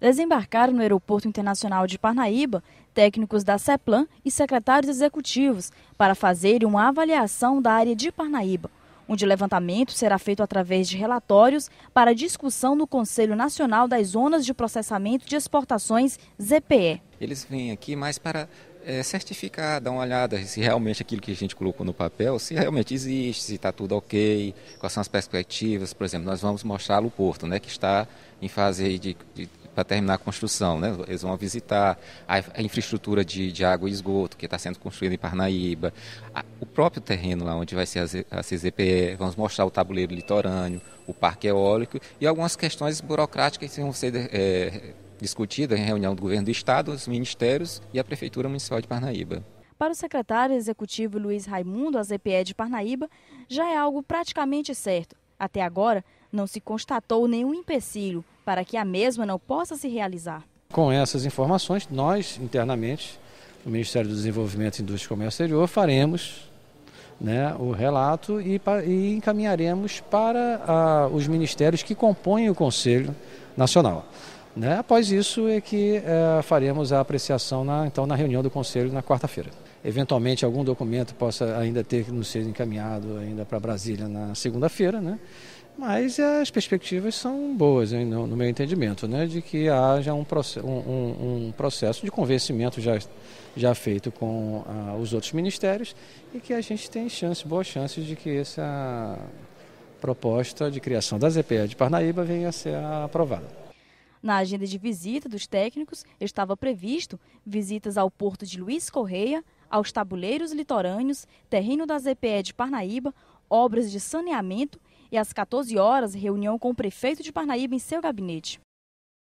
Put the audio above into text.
desembarcaram no Aeroporto Internacional de Parnaíba técnicos da CEPLAN e secretários executivos para fazerem uma avaliação da área de Parnaíba, onde o levantamento será feito através de relatórios para discussão no Conselho Nacional das Zonas de Processamento de Exportações, ZPE. Eles vêm aqui mais para é, certificar, dar uma olhada se realmente aquilo que a gente colocou no papel, se realmente existe, se está tudo ok, quais são as perspectivas. Por exemplo, nós vamos mostrar o porto, né, que está em fase de, de para terminar a construção, né? Eles vão visitar a, a infraestrutura de, de, água e esgoto que está sendo construída em Parnaíba, a, o próprio terreno lá onde vai ser a, a CZPE, vamos mostrar o tabuleiro litorâneo, o parque eólico e algumas questões burocráticas que vão ser é, discutidas em reunião do governo do estado, os ministérios e a prefeitura municipal de Parnaíba. Para o secretário executivo Luiz Raimundo, a ZPE de Parnaíba já é algo praticamente certo. Até agora, não se constatou nenhum empecilho para que a mesma não possa se realizar. Com essas informações, nós internamente, o Ministério do Desenvolvimento, Indústria e Comércio Exterior, faremos né, o relato e, e encaminharemos para a, os ministérios que compõem o Conselho Nacional. Né? Após isso é que é, faremos a apreciação na, então, na reunião do Conselho na quarta-feira. Eventualmente algum documento possa ainda ter que nos ser encaminhado ainda para Brasília na segunda-feira, né? Mas eh, as perspectivas são boas, hein, no, no, meu entendimento, né, de que haja um, um, um processo de convencimento já, já feito com ah, os outros ministérios e que a gente tem chance, boas chances de que essa proposta de criação da ZPE de Parnaíba venha a ser aprovada. Na agenda de visita dos técnicos estava previsto visitas ao porto de Luiz Correia, aos tabuleiros litorâneos, terreno da ZPE de Parnaíba, obras de saneamento e às 14 horas, reunião com o prefeito de Parnaíba em seu gabinete.